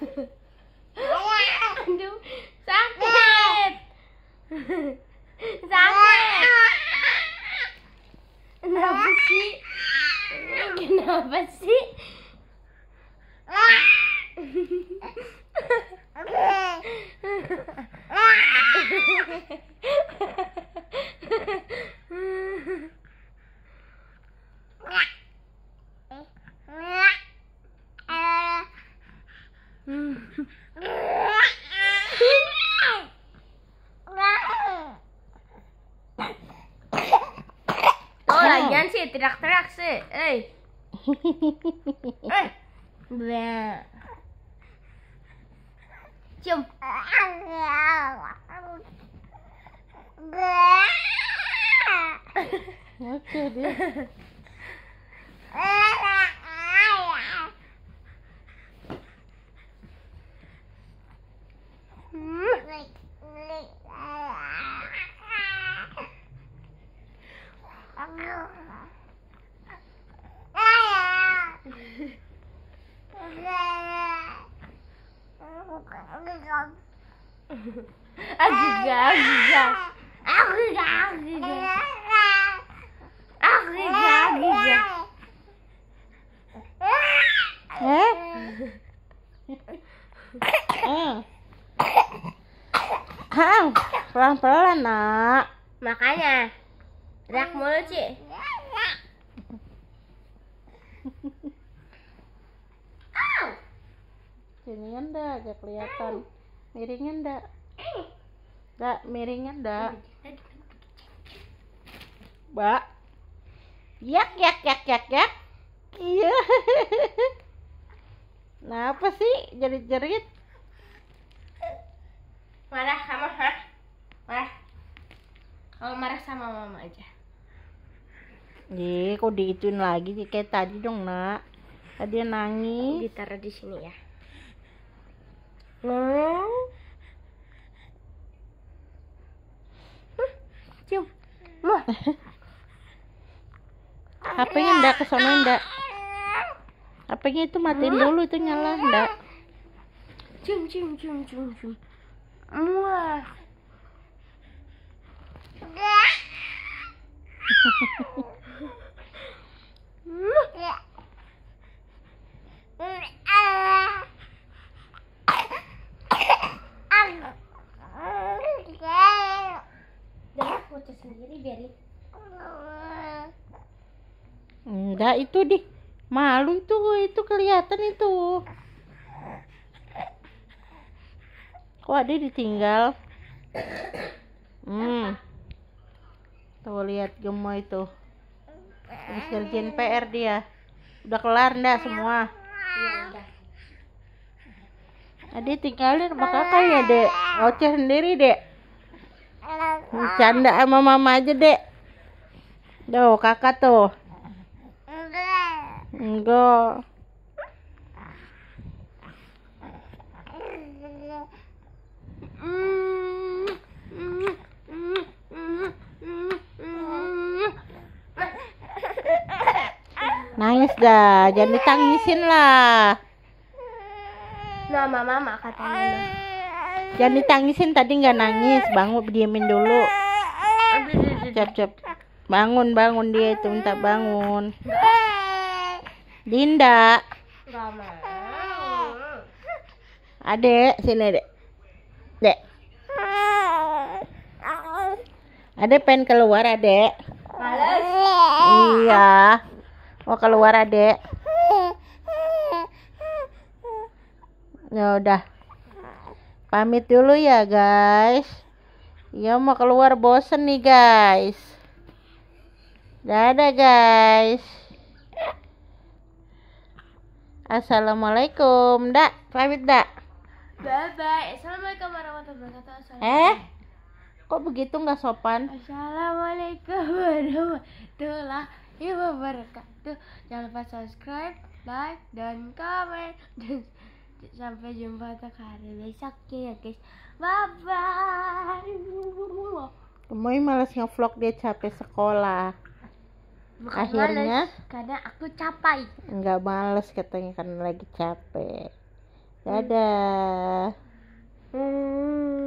Sakit! Sakit! see. sih? but see. Okay. Hola, Jansi, terug terug sê. Hey. hey. Bleh. Jump. Okay, pelan-pelan nak makanya Rak mulu, Ci. Rak. enggak, dah, kelihatan. Miringin dah. enggak miringnya enggak, Mbak. Yak, yak, yak, yak, yak. Iya. Kenapa sih jerit-jerit? Marah sama, ha? sama mama aja Ye, kok diituin lagi kayak tadi dong, Nak. Tadi nangis. Ditaruh di sini ya. Hmm, cium. Lu. apa yang ndak ke sana ndak? apa yang itu matiin dulu itu nyala ndak? Cium cium cium cium cium. Muah. enggak itu di malu itu itu kelihatan itu kok ada ditinggal hmm Tuh lihat gemoy tuh. Habis kerjain PR dia. Udah kelar ndak semua? Iya, udah. tinggalin sama kakak ya, Dek. Ngoceh sendiri, Dek. canda sama mama aja, Dek. Tuh, kakak tuh. Enggak. Nangis dah, jangan ditangisin lah. Nah, mama mama katanya. Jangan ditangisin tadi nggak nangis, bangun diamin dulu. Cep cep. Bangun bangun dia itu minta bangun. Dinda. Adek, sini dek. Dek. Adek pengen keluar adek mau oh, keluar adek ya udah pamit dulu ya guys ya mau keluar bosen nih guys dadah guys assalamualaikum dak pamit dak bye bye assalamualaikum warahmatullahi wabarakatuh eh kok begitu nggak sopan assalamualaikum warahmatullahi wabarakatuh wabarakatuh. Iya, jangan lupa subscribe, like, dan komen. Dan sampai jumpa ke hari besok ya guys. Bye bye. Gemoy malas ngevlog dia capek sekolah. Bukan Akhirnya males, karena aku capek. Enggak males katanya karena lagi capek. Hmm. Dadah. Hmm.